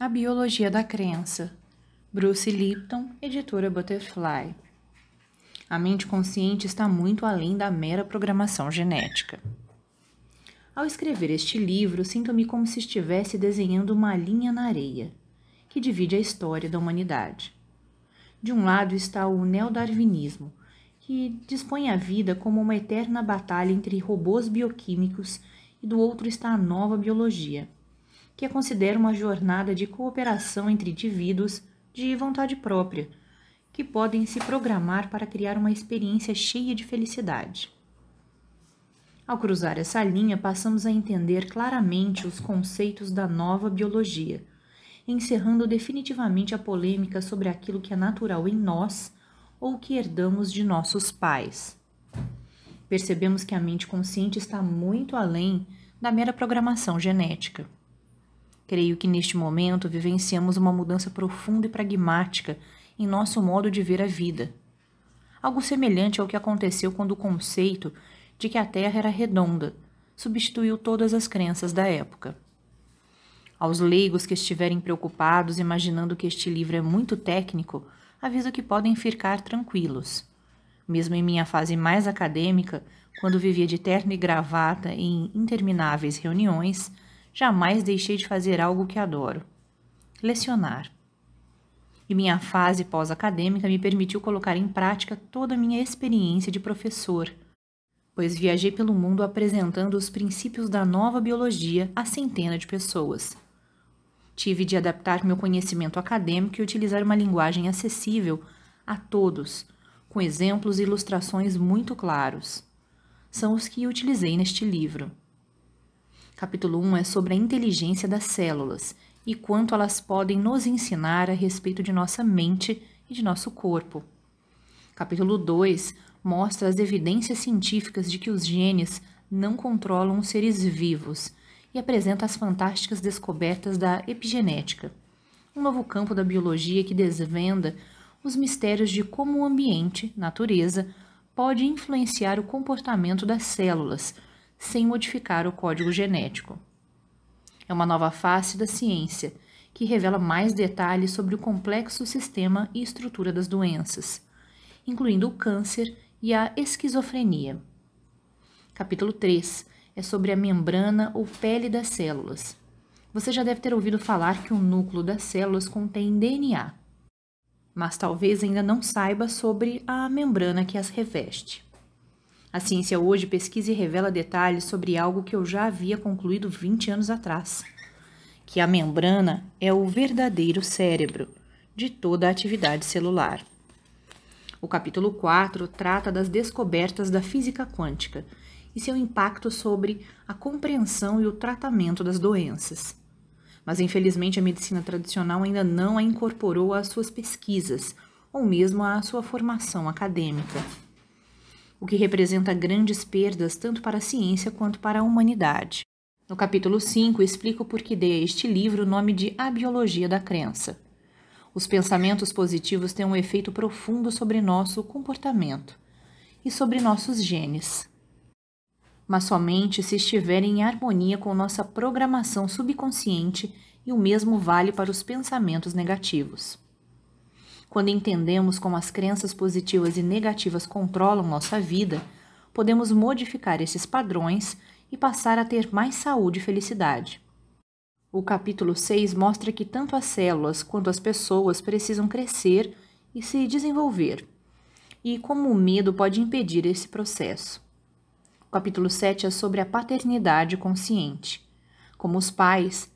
A Biologia da Crença, Bruce Lipton, editora Butterfly. A mente consciente está muito além da mera programação genética. Ao escrever este livro, sinto-me como se estivesse desenhando uma linha na areia, que divide a história da humanidade. De um lado está o neodarwinismo, que dispõe a vida como uma eterna batalha entre robôs bioquímicos, e do outro está a nova biologia, que a considera uma jornada de cooperação entre indivíduos de vontade própria, que podem se programar para criar uma experiência cheia de felicidade. Ao cruzar essa linha, passamos a entender claramente os conceitos da nova biologia, encerrando definitivamente a polêmica sobre aquilo que é natural em nós ou que herdamos de nossos pais. Percebemos que a mente consciente está muito além da mera programação genética. Creio que neste momento vivenciamos uma mudança profunda e pragmática em nosso modo de ver a vida. Algo semelhante ao que aconteceu quando o conceito de que a Terra era redonda substituiu todas as crenças da época. Aos leigos que estiverem preocupados imaginando que este livro é muito técnico, aviso que podem ficar tranquilos. Mesmo em minha fase mais acadêmica, quando vivia de terno e gravata em intermináveis reuniões, jamais deixei de fazer algo que adoro: lecionar. E minha fase pós-acadêmica me permitiu colocar em prática toda a minha experiência de professor, pois viajei pelo mundo apresentando os princípios da nova biologia a centenas de pessoas. Tive de adaptar meu conhecimento acadêmico e utilizar uma linguagem acessível a todos, com exemplos e ilustrações muito claros. São os que utilizei neste livro. Capítulo 1 é sobre a inteligência das células e quanto elas podem nos ensinar a respeito de nossa mente e de nosso corpo. Capítulo 2 mostra as evidências científicas de que os genes não controlam os seres vivos e apresenta as fantásticas descobertas da epigenética, um novo campo da biologia que desvenda os mistérios de como o ambiente, natureza, pode influenciar o comportamento das células sem modificar o código genético. É uma nova face da ciência que revela mais detalhes sobre o complexo sistema e estrutura das doenças, incluindo o câncer e a esquizofrenia. Capítulo 3 é sobre a membrana ou pele das células. Você já deve ter ouvido falar que o núcleo das células contém DNA, mas talvez ainda não saiba sobre a membrana que as reveste. A ciência hoje pesquisa e revela detalhes sobre algo que eu já havia concluído 20 anos atrás: que a membrana é o verdadeiro cérebro de toda a atividade celular. O capítulo 4 trata das descobertas da física quântica e seu impacto sobre a compreensão e o tratamento das doenças. Mas infelizmente a medicina tradicional ainda não a incorporou às suas pesquisas ou mesmo à sua formação acadêmica o que representa grandes perdas tanto para a ciência quanto para a humanidade. No capítulo 5, explico por que dei a este livro o nome de A Biologia da Crença. Os pensamentos positivos têm um efeito profundo sobre nosso comportamento e sobre nossos genes. Mas somente se estiverem em harmonia com nossa programação subconsciente, e o mesmo vale para os pensamentos negativos. Quando entendemos como as crenças positivas e negativas controlam nossa vida, podemos modificar esses padrões e passar a ter mais saúde e felicidade. O capítulo 6 mostra que tanto as células quanto as pessoas precisam crescer e se desenvolver, e como o medo pode impedir esse processo. O capítulo 7 é sobre a paternidade consciente. Como os pais,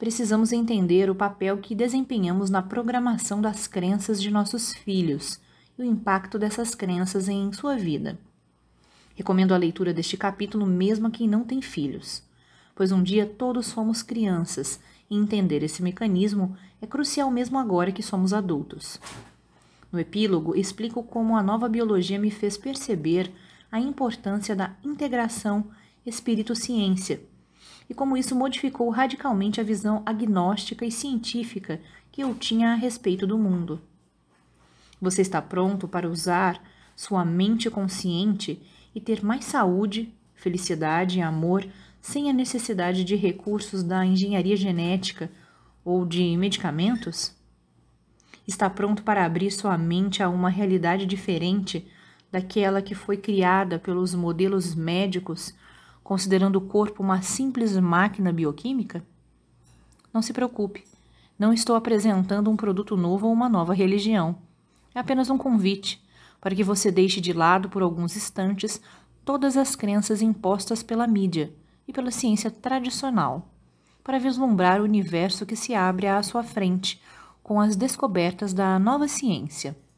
precisamos entender o papel que desempenhamos na programação das crenças de nossos filhos e o impacto dessas crenças em sua vida. Recomendo a leitura deste capítulo mesmo a quem não tem filhos, pois um dia todos fomos crianças e entender esse mecanismo é crucial mesmo agora que somos adultos. No epílogo, explico como a nova biologia me fez perceber a importância da integração espírito-ciência e como isso modificou radicalmente a visão agnóstica e científica que eu tinha a respeito do mundo. Você está pronto para usar sua mente consciente e ter mais saúde, felicidade e amor sem a necessidade de recursos da engenharia genética ou de medicamentos? Está pronto para abrir sua mente a uma realidade diferente daquela que foi criada pelos modelos médicos considerando o corpo uma simples máquina bioquímica? Não se preocupe, não estou apresentando um produto novo ou uma nova religião. É apenas um convite para que você deixe de lado por alguns instantes todas as crenças impostas pela mídia e pela ciência tradicional, para vislumbrar o universo que se abre à sua frente com as descobertas da nova ciência.